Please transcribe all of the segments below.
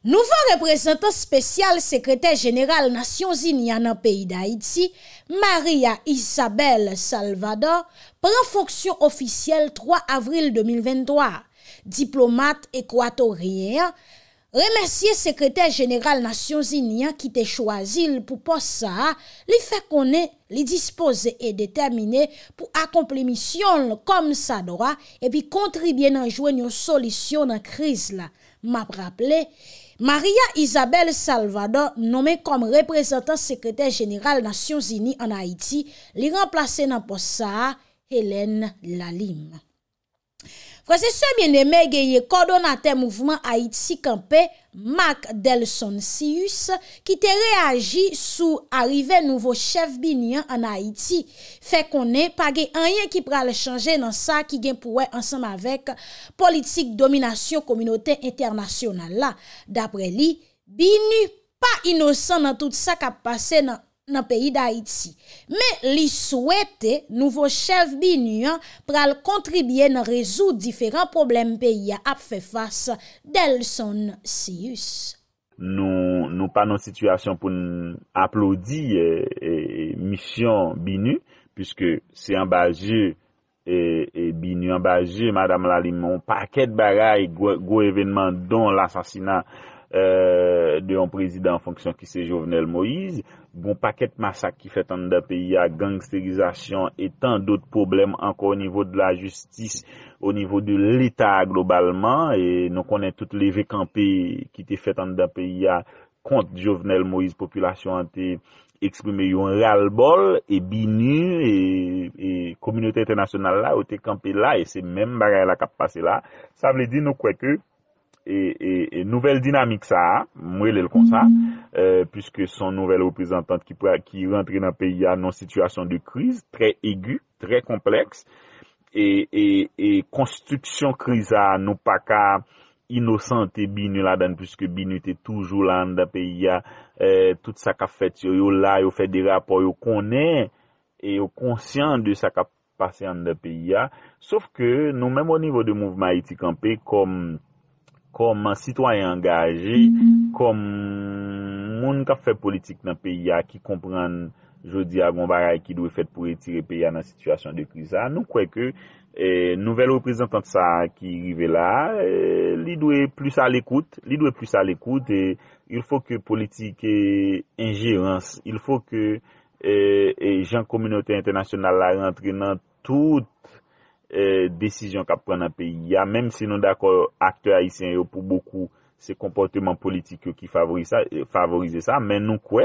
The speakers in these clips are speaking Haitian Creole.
Nouvan reprezentant spesyal sekretèr genèral nasyon zin ya nan peyi da iti, Maria Isabelle Salvador, pren fonksyon ofisyel 3 avril 2023. Diplomat ekwatorien, remersye sekretèr genèral nasyon zin ya ki te chwazil pou pos sa, li fe konen li dispose e determine pou akomplemisyon kon sa doa e pi kontribyen anjwen yon solisyon nan kriz la. Map rappele, Maria Isabel Salvador, nomen kom reprezentant sekretèr jeneral Nasyon Zini an Haïti, li remplase nan posa Helen Lalim. Prosesyon mwen eme genye kodonate mouvment Haïti kampe, Mark Delson Sius, ki te reagi sou arrive nouvo chef bin yan an Haïti. Fè konen, pa gen anyen ki prale chanje nan sa ki gen pouwe ansam avek politik dominasyon kominote internasyonan la. Dapre li, binu pa inosan nan tout sa kap pase nan Haïti. nan peyi d'Haïti. Me li souwete nouvo chèv binu pral kontribye nan rezou diferan problem peyi ap fè fas del son siyus. Nou pa nan situasyon pou nou aplodi e, e, e, mission binu piskè se ambaje binu ambaje Madame Lalimon pakèd bagay gwo evenman don l'ansasina Euh, de yon prezident en fonksyon ki se Jovenel Moïse bon paket masak ki fet an da peyi a gangsterizasyon etan dot problem anko o nivou de la justis o nivou de l'Etat globalman nou konen tout leve kampe ki te fet an da peyi a kont Jovenel Moïse populasyon an te eksprime yon real bol e binu e komunite internasyonal la ou te kampe la sa vle di nou kweke E, e, e nouvel dinamik sa, mwe lèl kon sa, mhm. pwiske son nouvel reprezentant ki rentre nan peyi anon situasyon de kriz, tre egu, tre kompleks, e konstruksyon kriz anon pa ka inosante binu la dan, pwiske binu te toujou lan nan peyi anon, tout sa ka fet yo yo la, yo fet de rapor, yo konen, yo konsyen de sa ka pase anon nan peyi anon, saf ke nou menm o nivou de mouvman etik anpe, kom kom an sitwayan gaje, kom moun kap fe politik nan peya ki kompran jodi agon baray ki dwe fet pou etire peya nan situasyon de kriza, ah, nou kweke eh, nouvel reprezentant sa ki rive la, eh, li dwe plus al ekout, li dwe plus al ekout, il fò ke politik e injerans, il fò ke jan eh, kominote internasyonal la rentre nan tout Eh, desisyon kap pren nan peyi Ya menm se nou dako akte Aisyen yo Pou boku se komporteman politik yo Ki eh, favorize sa Men nou kwe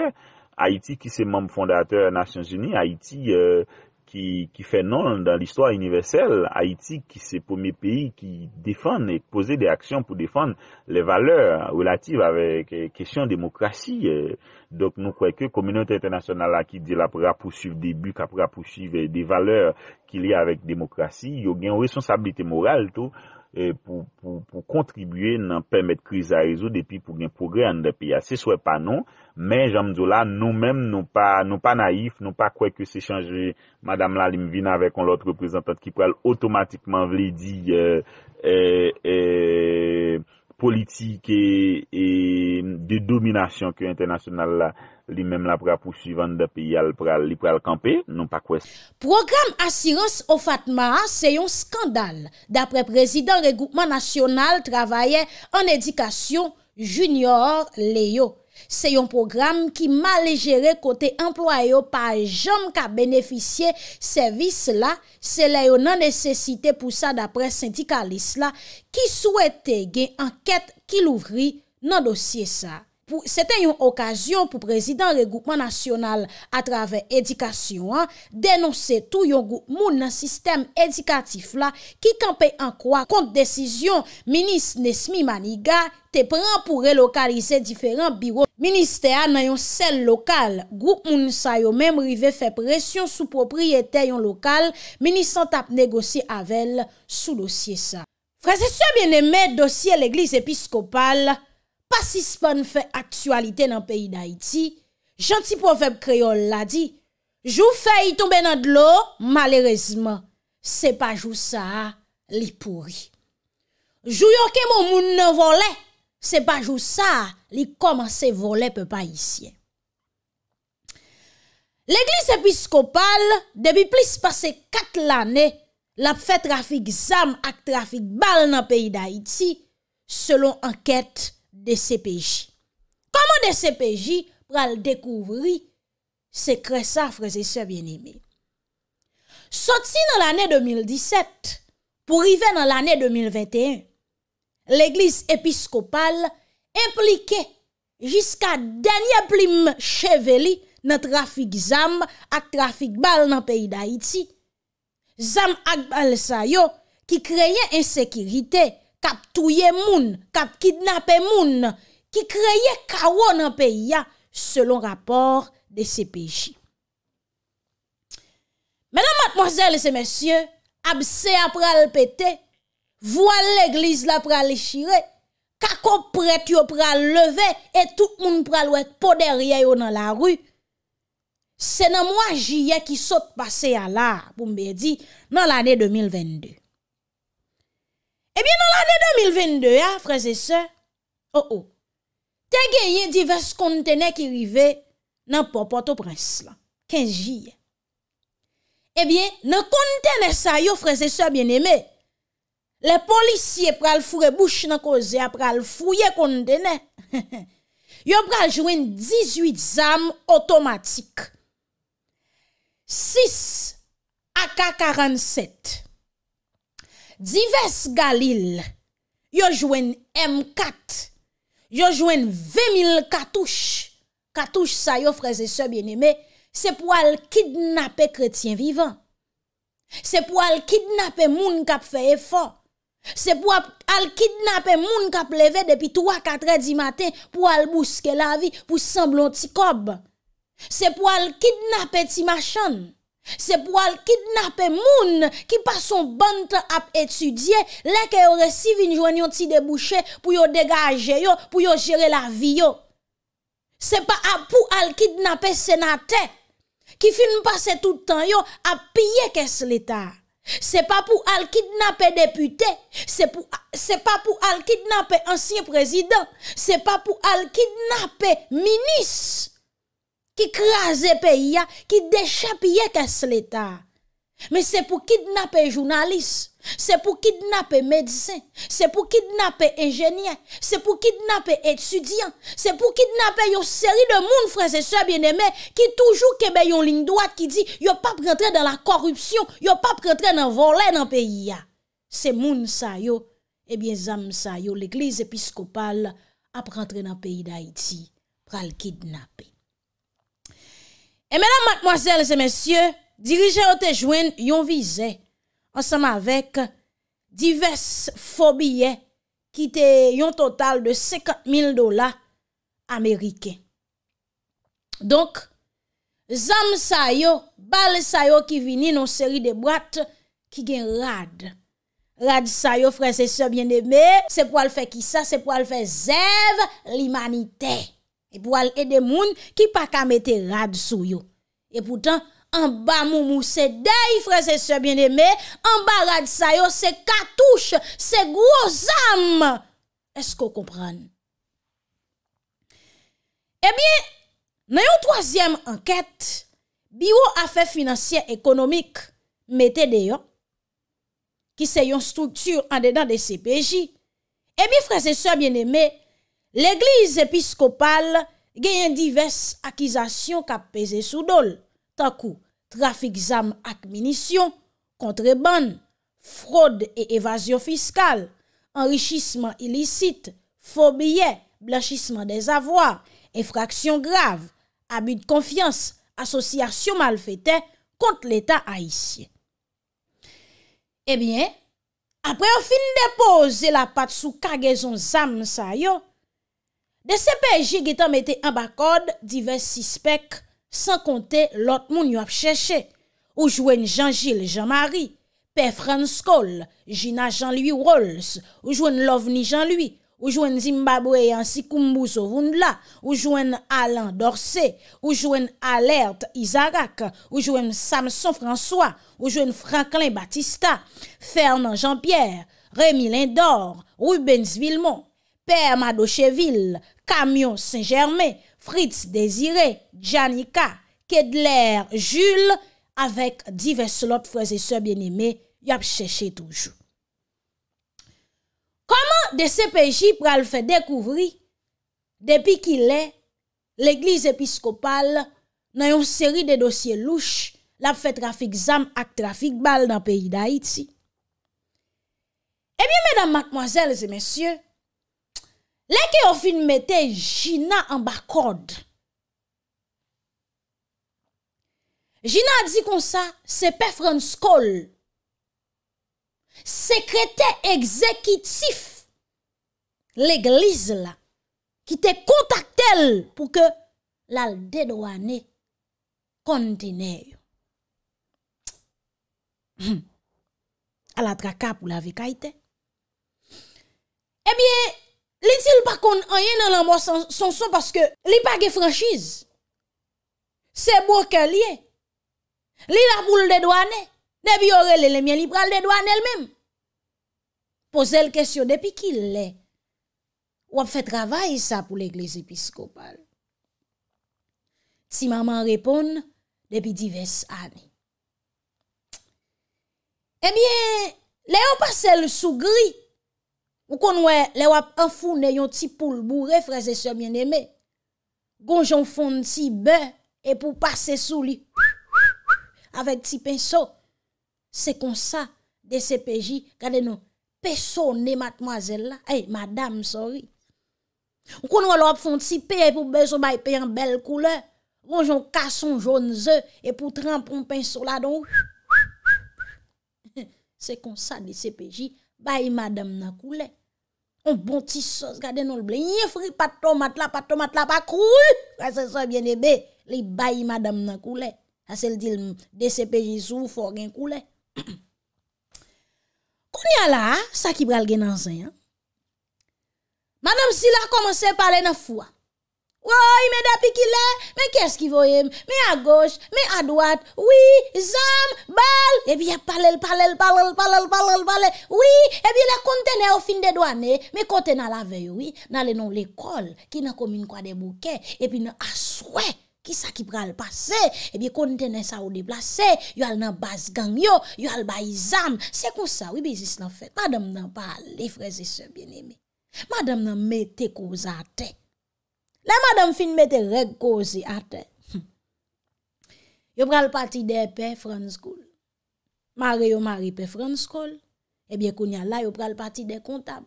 Aiti ki se mem fondate nation geni Aiti eh, ki fè non dan l'histoire universelle, Haiti ki se pomme peyi ki defan et pose de aksyon pou defan le valeur relative avèk kèsyon demokrasi. Euh, Donk nou kwekè, Komunyonte Internasyonale akidil apura pousiv debu, kapura pousiv de valeur ki li avèk demokrasi, yo gen wè son sablite moral tou E, pou kontribuye nan pemet kriz a rezo depi pou gen progre an de piya. Se swè e pa nou, men, jom djou la, nou men, nou pa naif, nou pa kwe kwe se chanje, Madame Lalim vin avè kon lout reprezentant ki pral otomatikman vle di... E, politik e de dominasyon ki anternasyonal li mem la pou suvan da peyi al pra li pral kampe, non pa kwen. Program Asiros ou Fatma seyon skandal. Dapre prezident, regoupman nasyonal travaye an edikasyon junior leyo. Se yon program ki malejere kote employe yo pa jom ka beneficye servis la, se la yo nan nesesite pou sa dapre syndikalis la ki souwete gen anket ki louvri nan dosye sa. Se te yon okasyon pou prezident re goupman nasyonal a travè edikasyon, denonse tou yon goupmoun nan sistem edikatif la, ki kanpe an kwa kont desisyon, minis Nesmi Maniga te pran pou relokalize diferant biro. Minis te an nan yon sel lokal, goupmoun sa yo memri ve fe presyon sou propriyete yon lokal, minis an tap negosi avèl sou dosye sa. Fraze sou bienemè dosye l'Eglise Episkopal? Pas ispan fe aktualite nan peyi da iti, janti profep kreol la di, jou fe yi tombe nan dlo, malerezman, se pa jou sa, li pouri. Jou yon ke moun moun nan vole, se pa jou sa, li komanse vole pe pa isye. L'Eglise Episkopal, debi plis pase kat l'ane, la fe trafik zam ak trafik bal nan peyi da iti, selon anket, De CPJ. Koman de CPJ pral dekouvri se kresaf reze se bien ime? Soti nan l'anè 2017, pou rive nan l'anè 2021, l'Eglise Episkopal implike jiska denye plim cheveli nan trafik zam ak trafik bal nan peyi d'Haïti. Zam ak bal sayo ki kreye ensekirite kap touye moun, kap kidnapè moun, ki kreye kawon an peya selon rapor de CPJ. Menan matmozèl se mesye, abse ap pral pete, vwa l'egliz la pral lichire, kakop pret yo pral leve, et tout moun pral wet poderyè yo nan la ru, se nan mwa jye ki sot pase ya la, pou mbe di nan l'ane 2022. Ebyen nan l ane 2022 ya, freze se, te genye divers kontene ki rive nan popot o prens eh la, 15 jye. Ebyen nan kontene sa yo freze se bieneme, le polisye pral fure bouch nan koze a pral fouye kontene, yo pral jwen 18 zam otomatik. 6 ak 47. Dives Galil, yojwen M4, yojwen 20,000 katouche, katouche sa yo freze se bien eme, se pou al kidnapè kretien vivan. Se pou al kidnapè moun kap fè efor. Se pou al kidnapè moun kap leve depi 3-4 di maten pou al bouske la vi pou semblon ti kob. Se pou al kidnapè ti machan. C'est pour kidnapper kidnapper moun qui passe son bon temps à étudier, là qui ont reçu une joignée de débouché pour yon dégager pour gérer la vie C'est pas pour kidnapper kidnapper sénateur qui fin passer tout le temps à piller qu'est-ce l'État. C'est pas pour al kidnapper député, c'est pour c'est pas pour al kidnapper ancien président, c'est pas pour al kidnapper ministre Ki kraze peyi ya, ki dechap ye kase leta. Men se pou kidnape jounalis, se pou kidnape medisen, se pou kidnape enjenyen, se pou kidnape etsyudyan, se pou kidnape yo seri de moun franse se bieneme ki toujou kebe eh yon lin doat ki di yo pa prentre nan la korupsyon, yo pa prentre nan volen nan peyi ya. Se moun sa yo, ebyen eh zam sa yo, l'eklize episkopal a prentre nan peyi da iti pra l'kidnape. Et mesdames, mademoiselles et messieurs, dirigeurs et jouènes yon vizè, ansèm avèk, divers fobillè, ki te yon total de 50.000 dola amérikè. Donk, zam sa yo, bal sa yo ki vini non seri de brat ki gen rad. Rad sa yo, frèzè, sè bienèmè, se pou al fè ki sa, se pou al fè zèv l'imanité. E pou al edè moun ki pa kamè te rad sou yo. E poutan, an ba mou mou se dey, freze se bien eme, an ba rad sayo, se katouche, se grozame. Esko kompran? Ebyen, nan yon tozyem anket, biwo afè financiè ekonomik metè deyon, ki se yon struktur an dedan de CPJ, ebyen eh freze se bien eme, l'Eglise Episkopal genyen divers akizasyon ka peze sou dole. takou trafik zam ak minisyon, kontreban, frode e evasyon fiskal, anrichisman ilisite, fobiyè, blachisman dezavwa, enfraksyon grav, abid konfians, asosyasyon malfete, kont l'Etat haisyen. Ebyen, eh apre an fin depo zela pat sou kagezon zam sa yo, de sepeji getan mette an bakod diversi spek San konte lot moun yo ap chèche. Ou jwen Jean-Gilles Jean-Marie, Pè Franskoll, Gina Jean-Louis-Rolls, Ou jwen Lovni Jean-Louis, Ou jwen Zimbabwe Ansi Koumbou Sovounla, Ou jwen Alain Dorcé, Ou jwen Alerte Izagak, Ou jwen Samson François, Ou jwen Franklin Batista, Fernand Jean-Pierre, Rémy Lendor, Rubens Villemont, Père Madochéville, Camion Saint-Germain, Ou jwen Jean-Marie Jean-Marie, Fritz, Desiree, Giannika, Kedler, Jules, avèk divers lot freze se bien imè, yop chèche toujou. Koman de se peji pral fèdekouvri depi ki lè l'Eglise Episkopal nan yon seri de dosye louch l'ap fè trafik zam ak trafik bal nan peyi d'Haïti? Ebyen, mèdam, mackmoazèl, zè mèsyè, Lè ke yon fin mette Gina an bak kod. Gina a di kon sa, se pe fran skol. Sekrete ekzekitif l'eglise la. Ki te kontak tel pou ke lal dedwane kontine. Hmm. Al atra kap ou la vi kaiten. Ebyen, Li ti l pa kon anye nan la mwa son son paske li pa ge franjiz? Se boke li e? Li la pou l de douane? Debi ore le le mien li pral de douane el mem? Poze l kesyon depi ki l le? Ou ap fe travay sa pou l eglise episkopal? Si maman repon depi divers ane. Ebyen, eh le yo pase l sou gri? Ou kon wè lè wap an founè yon ti pou l'bou refreze sèm yon emè. Gonjon foun ti bè e pou pase sou li. Awek ti pensò. Se kon sa de se peji kade nou. Peso ne matmwazèl la. Hey eh, madame sori. Ou kon wè lè wap foun ti pe. E pou bè sò bay pe yon bel koule. Gonjon kason joun zè. E pou trampon pensò la don. Se kon sa de se peji. Bayi madame nan koule. On bon ti sos gade nou l ble. Nye frik pat tomat la, pat tomat la, pa kou. A se soye bien e be. Li bayi madame nan kou le. A se l di l DCPJ sou, fò gen kou le. Koun ya la, sa ki bral gen ansen ya. Madame Silla komanse pale na fwa. Woy, me depi ki le, me kes ki voyem? Me a goch, me a dwat, wii, zam, bal, ebi ya palel, palel, palel, palel, palel, palel, wii, ebi la kontene ou fin de dwane, me kote na la vey, wii, na le nou le kol, ki na komin kwa de bouke, ebi na aswe, ki sa ki pral pase, ebi kontene sa ou deplase, yu al nan bas gangyo, yu al bay zam, se kon sa, wibi zis nan fet, madame nan pale, ifre zis se bien eme, madame nan me tek ou za tek, La madame fin mette reg kozi ate. Yo pral pati de pe France School. Mare yo mari pe France School. Ebyen kounya la yo pral pati de kontab.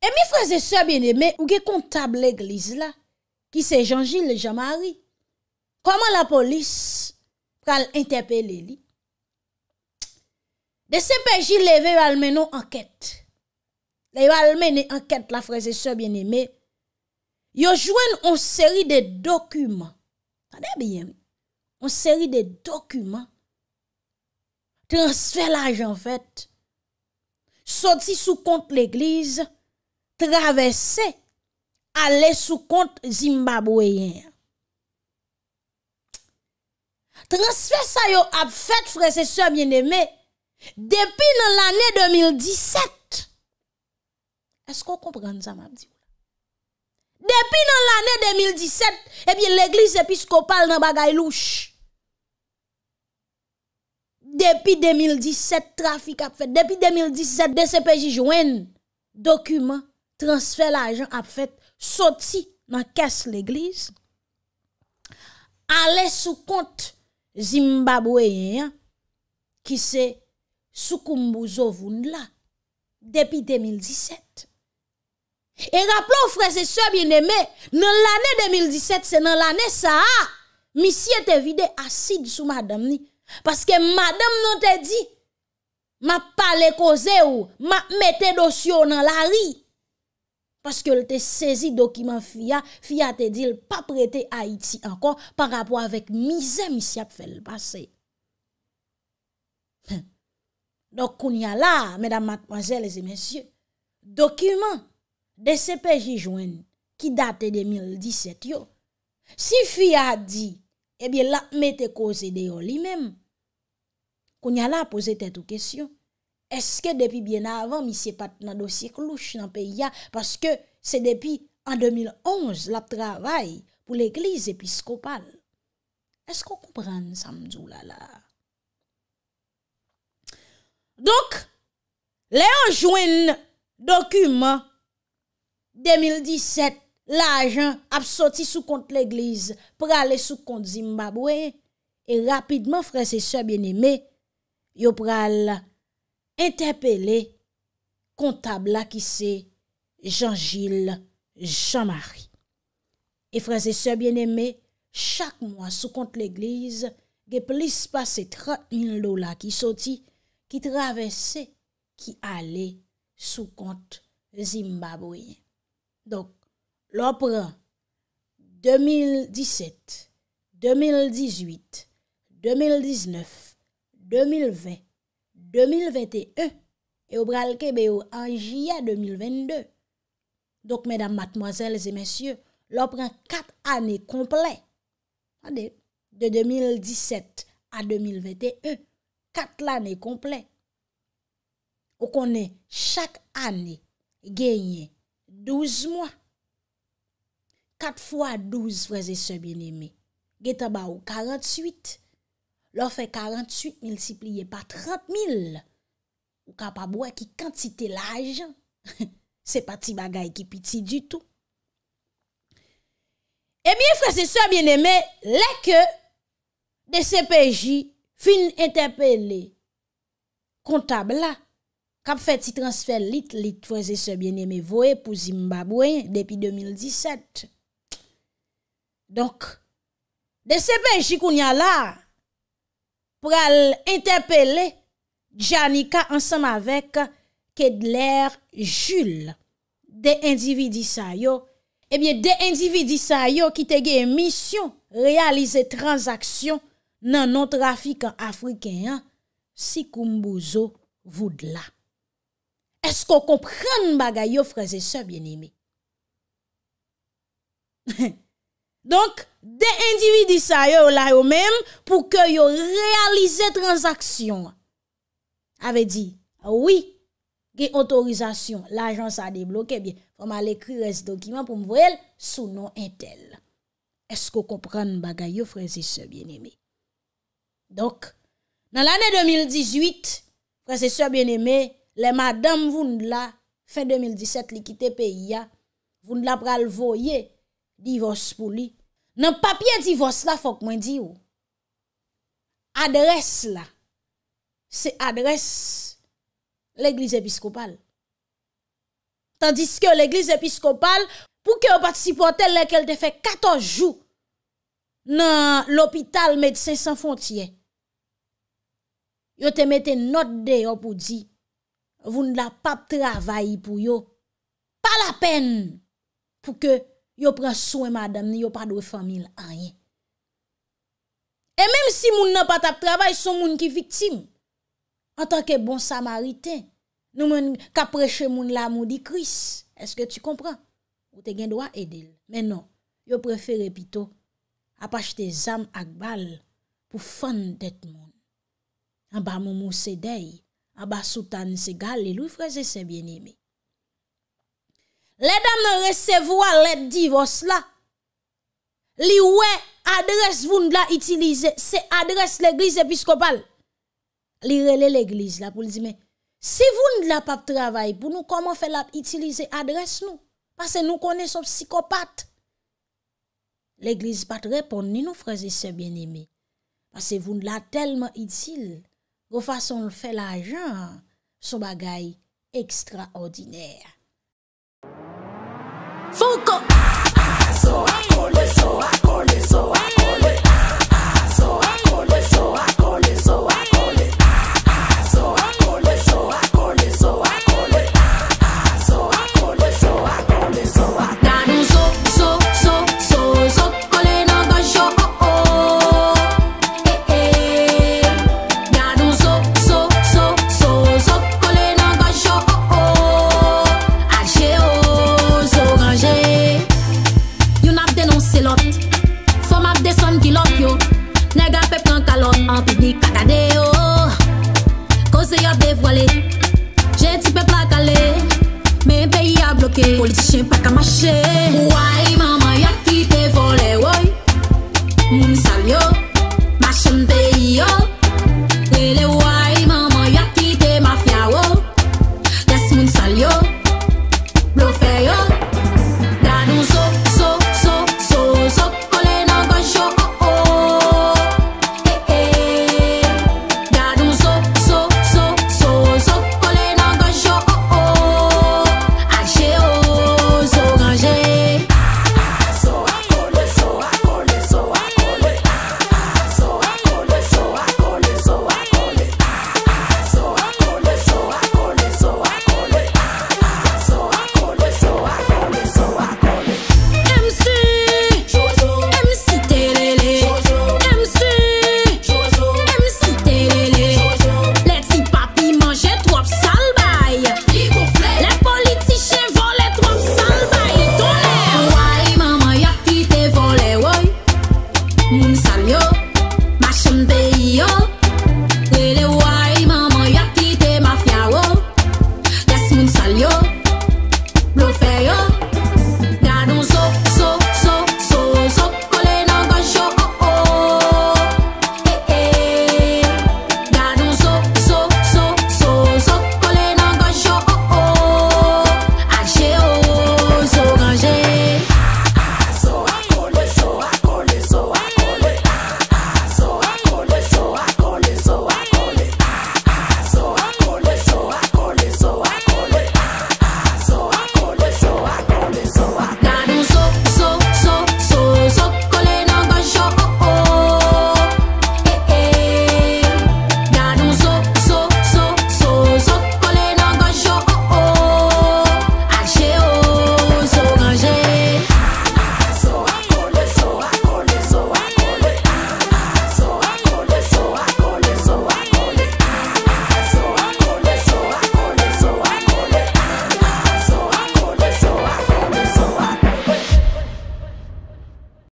Emi fraze so bien eme ou ge kontab l'eglise la. Ki se Jean-Gilles et Jean-Marie. Koman la polis pral entepele li. De se pe Jean-Gilles le ve wal menon anket. Le wal menen anket la fraze so bien eme. Yojwen on seri de dokumen. Sade biyem? On seri de dokumen. Transfè la jen fèt. Soti sou kont l'eglize. Travesse. Ale sou kont Zimbabweyen. Transfè sa yo ap fèt, frè se so bienemè. Depi nan l'anè 2017. Esko kompren zama diyo? Depi nan l'anè 2017, epi eh l'Eglise Episkopal nan bagay louche. Depi 2017, trafik ap fèt. Depi 2017, DCPJ Jouen, dokumen, transfer l'ajan ap fèt, soti nan kès l'Eglise. Ale sou kont Zimbabweyen, ki se sou koumbo zovoun la. Depi 2017, E raplo fre se se bin eme, nan l'anè 2017, se nan l'anè sa a, misye te vide asid sou madame ni. Paske madame nan te di, ma pale koze ou, ma mette dosyo nan la ri. Paske l te sezi dokiman fia, fia te di l pa prete Haiti ankon, pa rapwo avèk mizè misye ap fè l'pase. Dokoun ya la, mèdam matponjè lèzè mèsyè, dokuman, De se peji jwen ki date 2017 yo. Si fi a di, ebyen eh la me te koze de yo li mem. Koun ya la pose tete ou kesyon. Eske depi bien avan mi se pat nan dosye klouche nan peyi ya. Paske se depi an 2011 la travay pou l'eklize episkopal. Esko koupran samdou la la? Dok, le an jwen dokumen. 2017, l'ajan ap soti sou kont l'eglize, prale sou kont Zimbabwe, e rapidman, fran se soye bieneme, yo prale entepele kontabla ki se Jean-Gilles Jean-Marie. E fran se soye bieneme, chak mwa sou kont l'eglize, ge plis pase tra in lola ki soti, ki travesse, ki ale sou kont Zimbabwe. Donk, lò pran 2017, 2018, 2019, 2020, 2021, e ou bral kebe ou anji ya 2022. Donk, mèdam, matmoazèl, zè mèsyè, lò pran kat anè komplem. De 2017 a 2021, kat l'anè komplem. Ou konè chak anè genye. Douze mwa. Kat fwa douze, freze se bien eme. Geta ba ou karantuit. Lofre karantuit, milsiplye pa trantmil. Ou ka pa bwa ki kantite la ajan. Se pa ti bagay ki piti di tou. Emiye eh freze se bien eme, leke de se peji fin entepele kontabla. Kap fè ti transfer lit, lit fwese se bien eme voe pou Zimbabwe depi 2017. Donk, de sepe jikoun ya la, pou al entepele Djanika ansam avek Kedler Jules eh de individisa yo. Ebyen de individisa yo ki tege misyon realize transaksyon nan non trafikan Afrikan si koumbozo voud la. Est-ce qu'on comprenne bagay yo, franseseur bien-aimé? Donk, de individu sa yo la yo menm pou ke yo realize transaksyon. Ave di, oui, gey otorizasyon, l'ajans a debloké, kom al ekri rezi dokiman pou mvoyel, sou nou entel. Est-ce qu'on comprenne bagay yo, franseseur bien-aimé? Donk, nan l'anè 2018, franseseur bien-aimé, Le madame voun la, fin 2017 li kite pe iya, voun la pral voye, divos pou li. Nan papye divos la fok mwen di yo. Adres la, se adres l'Eglise Episkopal. Tandis ke l'Eglise Episkopal, pou ke yo patisipote lè ke l te fe 14 jou, nan l'Hopital Medecin Sans Fontier, yo te mette not de yo pou di, voun la pap travay pou yo, pa la pen, pou ke yo pren sou e madame, ni yo pa dwe famil anye. E menm si moun nan pa tap travay, son moun ki vitim, an tanke bon samarite, nou men kapreche moun la moun di kris, eske tu kompran, ou te gen dwa edel. Menon, yo prefere pito, apache te zam akbal, pou fan det moun. An ba moun moun sedey, Aba soutan se gale, lou fraze se bienyeme. Le dam nan resevwa le divos la, li we adres voun la itilize, se adres le glis episkopal. Li rele le glis la pou li di men, se voun la pap travay pou nou koman fe la itilize adres nou, pase nou kone sou psikopat. Le glis pat repon, ni nou fraze se bienyeme, pase voun la telman itil. Go fason fè la jan, sou bagay ekstraordinèr.